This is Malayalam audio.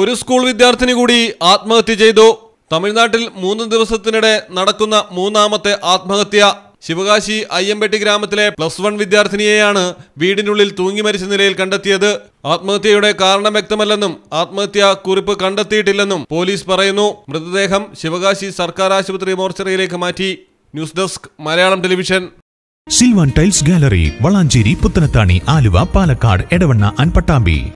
ഒരു സ്കൂൾ വിദ്യാർത്ഥിനി കൂടി ആത്മഹത്യ ചെയ്തു തമിഴ്നാട്ടിൽ മൂന്ന് ദിവസത്തിനിടെ നടക്കുന്ന മൂന്നാമത്തെ ആത്മഹത്യ ശിവകാശി അയ്യമ്പെട്ടി ഗ്രാമത്തിലെ പ്ലസ് വൺ വിദ്യാർത്ഥിനിയെയാണ് വീടിനുള്ളിൽ തൂങ്ങി മരിച്ച നിലയിൽ കണ്ടെത്തിയത് ആത്മഹത്യയുടെ കാരണം വ്യക്തമല്ലെന്നും ആത്മഹത്യാ കുറിപ്പ് കണ്ടെത്തിയിട്ടില്ലെന്നും പോലീസ് പറയുന്നു മൃതദേഹം ശിവകാശി സർക്കാർ ആശുപത്രി മോർച്ചറിയിലേക്ക് മാറ്റി news desk Malayalam television Silvan tiles gallery Valanchery Puthanathani Aluva Palakkad Edavanna അൻപട്ടാമ്പി